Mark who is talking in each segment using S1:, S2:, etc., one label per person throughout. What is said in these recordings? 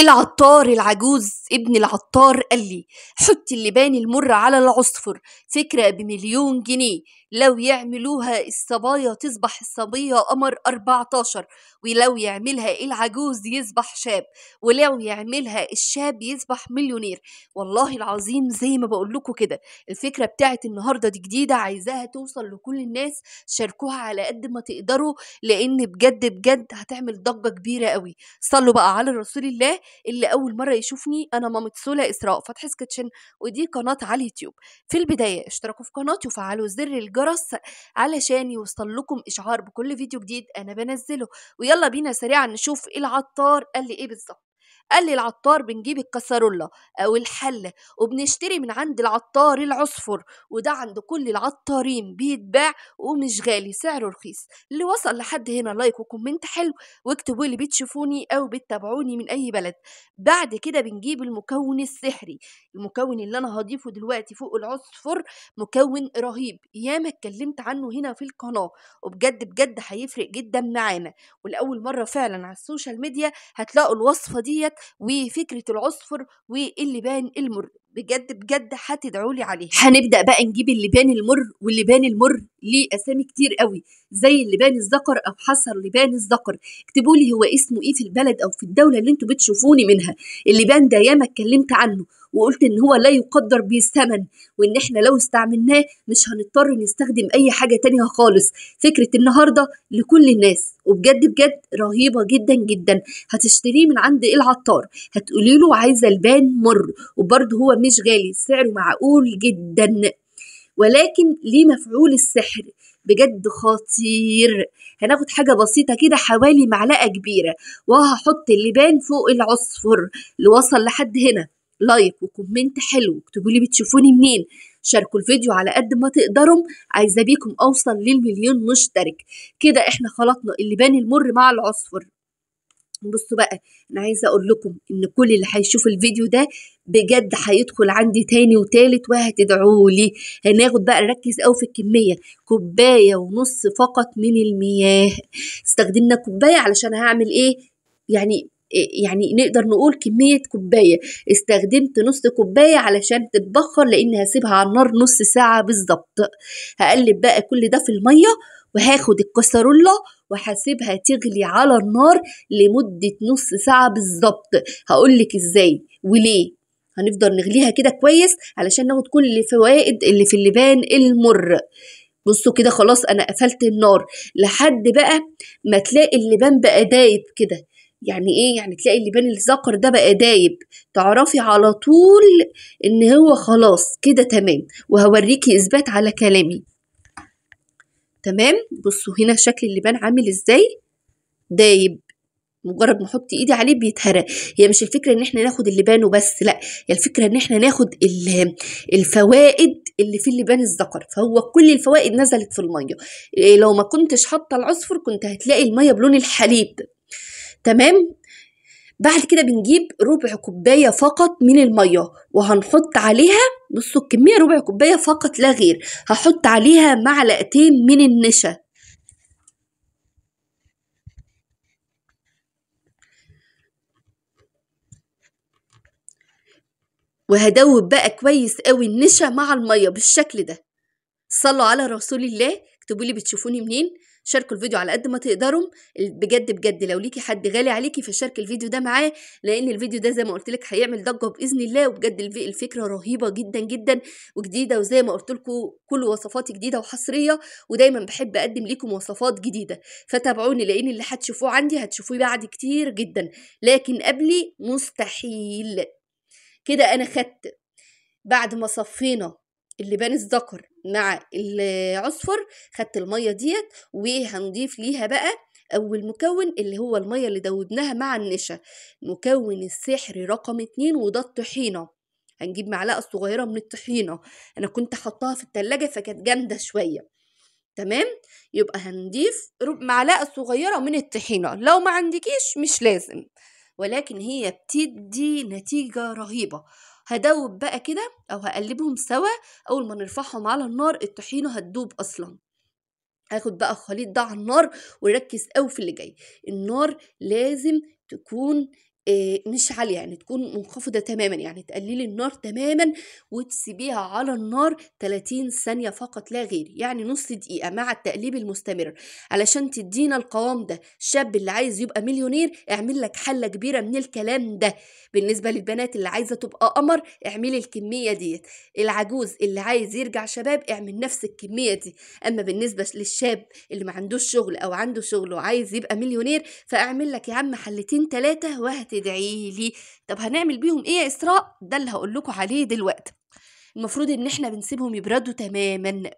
S1: العطار العجوز ابن العطار قال لي حطي اللبان المر على العصفر فكرة بمليون جنيه لو يعملوها الصبايا تصبح الصبية قمر 14 ولو يعملها العجوز يصبح شاب ولو يعملها الشاب يصبح مليونير والله العظيم زي ما بقول لكم كده الفكرة بتاعت النهاردة دي جديدة عايزاها توصل لكل الناس شاركوها على قد ما تقدروا لأن بجد بجد هتعمل ضجة كبيرة قوي صلوا بقى على رسول الله اللي أول مرة يشوفني أنا مامة سولا إسراء فتح سكتشن ودي قناة على اليوتيوب في البداية اشتركوا في قناتي وفعلوا زر الجرس الجرس علشان يوصل لكم اشعار بكل فيديو جديد انا بنزله ويلا بينا سريعا نشوف إيه العطار قال لي ايه بالظبط قال لي العطار بنجيب الكسرولة أو آه، الحلة وبنشتري من عند العطار العصفر وده عند كل العطارين بيتباع ومش غالي سعره رخيص اللي وصل لحد هنا لايك وكومنت حلو واكتبوا اللي بتشوفوني أو بتتابعوني من أي بلد بعد كده بنجيب المكون السحري المكون اللي أنا هضيفه دلوقتي فوق العصفر مكون رهيب ياما اتكلمت عنه هنا في القناة وبجد بجد هيفرق جدا معانا ولأول مرة فعلا على السوشيال ميديا هتلاقوا الوصفة ديت وفكره العصفر واللبان المر بجد بجد هتدعوا لي عليها هنبدا بقى نجيب اللبان المر واللبان المر ليه اسامي كتير قوي زي اللبان الذكر او حصر لبان الذكر اكتبوا لي هو اسمه ايه في البلد او في الدوله اللي انتوا بتشوفوني منها اللبان ده ياما اتكلمت عنه وقلت ان هو لا يقدر بالثمن وان احنا لو استعملناه مش هنضطر نستخدم اي حاجه تانية خالص فكره النهارده لكل الناس وبجد بجد رهيبه جدا جدا هتشتريه من عند العطار هتقولي له عايزه البان مر وبرده هو مش غالي سعره معقول جدا ولكن ليه مفعول السحر بجد خطير هناخد حاجة بسيطة كده حوالي معلقة كبيرة وهحط اللبان فوق العصفر اللي وصل لحد هنا لايك وكومنت حلو اكتبوا لي بتشوفوني منين شاركوا الفيديو على قد ما تقدروا عايزه بيكم اوصل للمليون مشترك كده احنا خلطنا اللبان المر مع العصفر بصوا بقى انا عايزه اقول لكم ان كل اللي هيشوف الفيديو ده بجد هيدخل عندي تاني وتالت وهتدعوا لي هناخد بقى نركز قوي في الكميه كوبايه ونص فقط من المياه استخدمنا كوبايه علشان هعمل ايه يعني إيه، يعني نقدر نقول كمية كوباية استخدمت نص كوباية علشان تتبخر لأن هسيبها على النار نص ساعة بالظبط هقلب بقى كل ده في المية وهاخد الكسرولة وهسيبها تغلي على النار لمدة نص ساعة بالظبط هقولك ازاي وليه هنفضل نغليها كده كويس علشان ناخد كل الفوائد اللي في اللبان المر بصوا كده خلاص انا قفلت النار لحد بقى ما تلاقي اللبان بقى دايب كده يعني ايه يعني تلاقي اللبان الذكر ده بقى دايب تعرفي على طول ان هو خلاص كده تمام وهوريكي اثبات على كلامي تمام بصوا هنا شكل اللبان عامل ازاي دايب مجرد ما احط ايدي عليه بيتهرى هي مش الفكره ان احنا ناخد اللبان وبس لا هي الفكره ان احنا ناخد الفوائد اللي في اللبان الذكر فهو كل الفوائد نزلت في الميه إيه، لو ما كنتش حاطه العصفر كنت هتلاقي الميه بلون الحليب تمام بعد كده بنجيب ربع كوباية فقط من المية وهنحط عليها بصوا الكمية ربع كوباية فقط لا غير هحط عليها معلقتين من النشا وهدوب بقى كويس قوي النشا مع المية بالشكل ده صلوا على رسول الله اكتبوا لي بتشوفوني منين شاركوا الفيديو على قد ما تقدروا بجد بجد لو ليكي حد غالي عليكي فشارك الفيديو ده معاه لان الفيديو ده زي ما قلت لك هيعمل ضجه باذن الله وبجد الفكره رهيبه جدا جدا وجديده وزي ما قلت لكم كل وصفاتي جديده وحصريه ودايما بحب اقدم لكم وصفات جديده فتابعوني لان اللي هتشوفوه عندي هتشوفوه بعد كتير جدا لكن قبلي مستحيل كده انا خدت بعد ما صفينا اللبان الذكر مع العصفر خدت المية ديت وهنضيف ليها بقى أول مكون اللي هو المية اللي دوبناها مع النشا مكون السحر رقم اتنين وده الطحينة هنجيب معلقة صغيرة من الطحينة أنا كنت حطها في التلاجة فكانت جامدة شوية تمام يبقى هنضيف معلقة صغيرة من الطحينة لو ما عندكيش مش لازم ولكن هي بتدي نتيجة رهيبة هدوب بقى كده او هقلبهم سوا اول ما نرفعهم على النار الطحينه هتدوب اصلا هاخد بقى الخليط ده على النار وركز قوي في اللي جاي النار لازم تكون آه، مش عالية يعني تكون منخفضة تماما يعني تقللي النار تماما وتسيبيها على النار 30 ثانية فقط لا غير يعني نص دقيقة مع التقليب المستمر علشان تدينا القوام ده الشاب اللي عايز يبقى مليونير اعمل لك حلة كبيرة من الكلام ده بالنسبة للبنات اللي عايزة تبقى قمر اعملي الكمية ديت العجوز اللي عايز يرجع شباب اعمل نفس الكمية دي أما بالنسبة للشاب اللي ما عندوش شغل أو عنده شغل وعايز يبقى مليونير فاعمل لك يا عم حلتين ثلاثة وهت تدعيه لي طب هنعمل بيهم ايه يا اسراء ده اللي هقول لكم عليه دلوقتي المفروض ان احنا بنسيبهم يبردوا تماما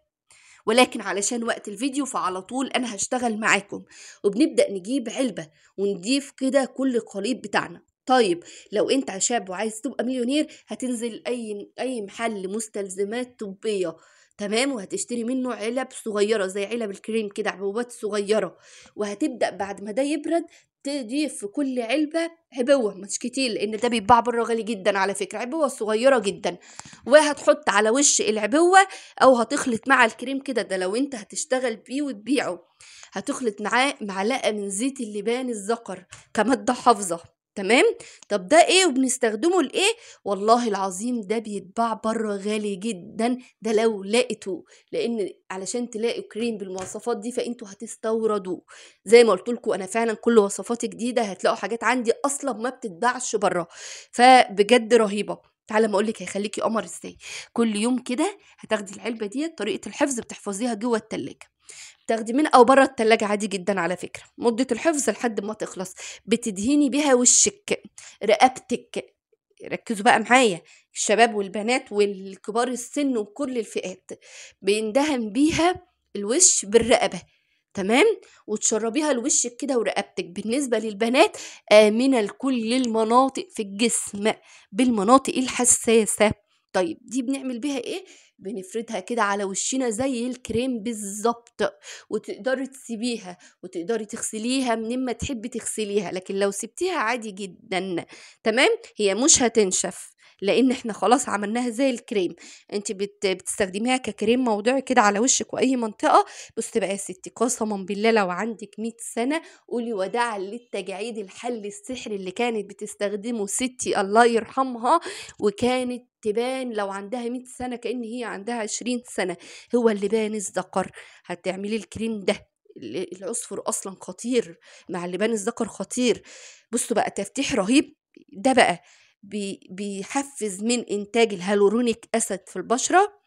S1: ولكن علشان وقت الفيديو فعلى طول انا هشتغل معاكم وبنبدا نجيب علبه ونضيف كده كل قليب بتاعنا طيب لو انت شاب وعايز تبقى مليونير هتنزل اي اي محل مستلزمات طبيه تمام وهتشتري منه علب صغيره زي علب الكريم كده عبوات صغيره وهتبدا بعد ما ده يبرد تضيف في كل علبة عبوة مش كتير لأن ده بيتباع بره غالي جدا على فكرة عبوة صغيرة جدا وهتحط على وش العبوة أو هتخلط مع الكريم كده ده لو أنت هتشتغل بيه وتبيعه هتخلط معاه معلقة من زيت اللبان الزقر كمادة حافظة تمام طب ده ايه وبنستخدمه لايه والله العظيم ده بيتباع بره غالي جدا ده لو لقيته لان علشان تلاقوا كريم بالمواصفات دي فانتوا هتستوردوه زي ما قلت لكم انا فعلا كل وصفاتي جديده هتلاقوا حاجات عندي اصلا ما بتتباعش بره فبجد رهيبه تعالى ما اقولك هيخليكي قمر ازاي كل يوم كده هتاخدي العلبه دي طريقه الحفظ بتحفظيها جوه التلاجة من او بره التلاجة عادي جدا على فكرة مدة الحفظ لحد ما تخلص بتدهني بيها وشك رقبتك ركزوا بقى معايا الشباب والبنات والكبار السن وكل الفئات بيندهن بيها الوش بالرقبة تمام وتشربيها لوشك كده ورقبتك بالنسبه للبنات امنه لكل المناطق في الجسم بالمناطق الحساسه طيب دي بنعمل بيها ايه بنفردها كده على وشنا زي الكريم بالظبط وتقدري تسيبيها وتقدري تغسليها منين ما تحبي تغسليها لكن لو سبتيها عادي جدا تمام هي مش هتنشف لان احنا خلاص عملناها زي الكريم انت بت بتستخدميها ككريم موضوعي كده على وشك واي منطقه بص بقى يا ستي قسما بالله لو عندك 100 سنه قولي وداعا للتجاعيد الحل السحري اللي كانت بتستخدمه ستي الله يرحمها وكانت تبان لو عندها 100 سنه كان هي عندها 20 سنه هو اللي بان الذكر هتعملي الكريم ده العصفر اصلا خطير مع اللبان الذكر خطير بصوا بقى تفتيح رهيب ده بقى بيحفز من إنتاج الهالورونيك أسيد في البشرة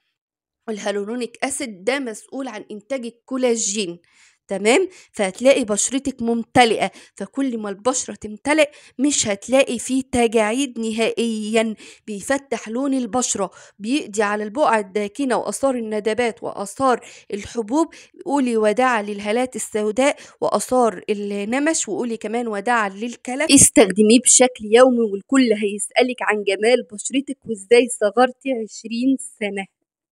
S1: والهالورونيك أسيد ده مسؤول عن إنتاج الكولاجين تمام فهتلاقي بشرتك ممتلئه فكل ما البشره تمتلئ مش هتلاقي فيه تجاعيد نهائيا بيفتح لون البشره بيقضي على البقع الداكنه واثار الندبات واثار الحبوب قولي وداعا للهالات السوداء واثار النمش وقولي كمان وداعا للكلف استخدميه بشكل يومي والكل هيسالك عن جمال بشرتك وازاي صغرتي 20 سنه